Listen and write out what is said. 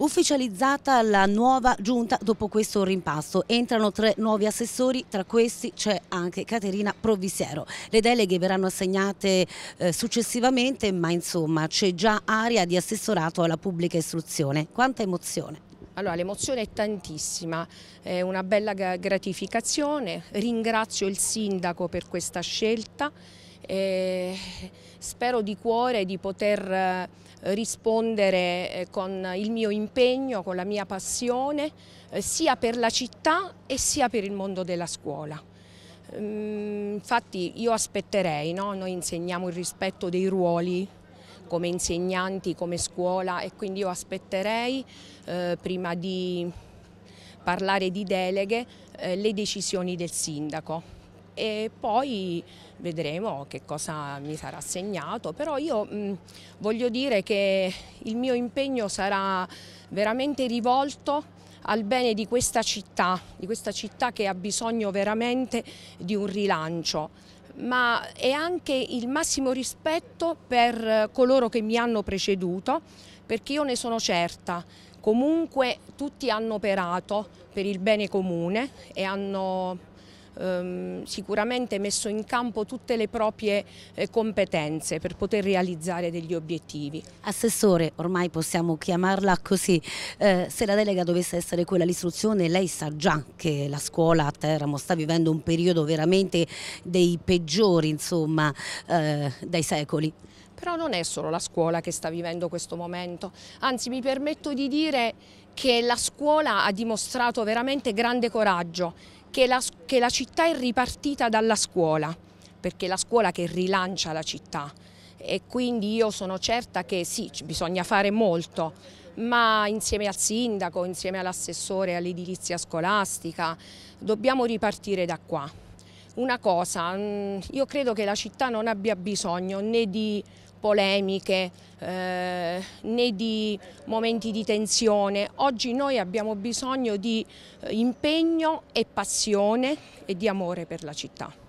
ufficializzata la nuova giunta dopo questo rimpasto. Entrano tre nuovi assessori, tra questi c'è anche Caterina Provisiero. Le deleghe verranno assegnate eh, successivamente, ma insomma c'è già aria di assessorato alla pubblica istruzione. Quanta emozione! Allora, l'emozione è tantissima, è una bella gratificazione, ringrazio il sindaco per questa scelta e spero di cuore di poter eh, rispondere eh, con il mio impegno, con la mia passione, eh, sia per la città e sia per il mondo della scuola. Mm, infatti io aspetterei, no? noi insegniamo il rispetto dei ruoli come insegnanti, come scuola e quindi io aspetterei eh, prima di parlare di deleghe eh, le decisioni del sindaco e poi vedremo che cosa mi sarà assegnato, però io mh, voglio dire che il mio impegno sarà veramente rivolto al bene di questa città, di questa città che ha bisogno veramente di un rilancio, ma è anche il massimo rispetto per coloro che mi hanno preceduto, perché io ne sono certa comunque tutti hanno operato per il bene comune e hanno ehm, sicuramente messo in campo tutte le proprie eh, competenze per poter realizzare degli obiettivi. Assessore, ormai possiamo chiamarla così, eh, se la delega dovesse essere quella all'istruzione, lei sa già che la scuola a Teramo sta vivendo un periodo veramente dei peggiori insomma, eh, dai secoli. Però non è solo la scuola che sta vivendo questo momento, anzi mi permetto di dire che la scuola ha dimostrato veramente grande coraggio che la, che la città è ripartita dalla scuola, perché è la scuola che rilancia la città e quindi io sono certa che sì, bisogna fare molto, ma insieme al sindaco, insieme all'assessore all'edilizia scolastica, dobbiamo ripartire da qua una cosa, mm, io credo che la città non abbia bisogno né di polemiche eh, né di momenti di tensione. Oggi noi abbiamo bisogno di eh, impegno e passione e di amore per la città.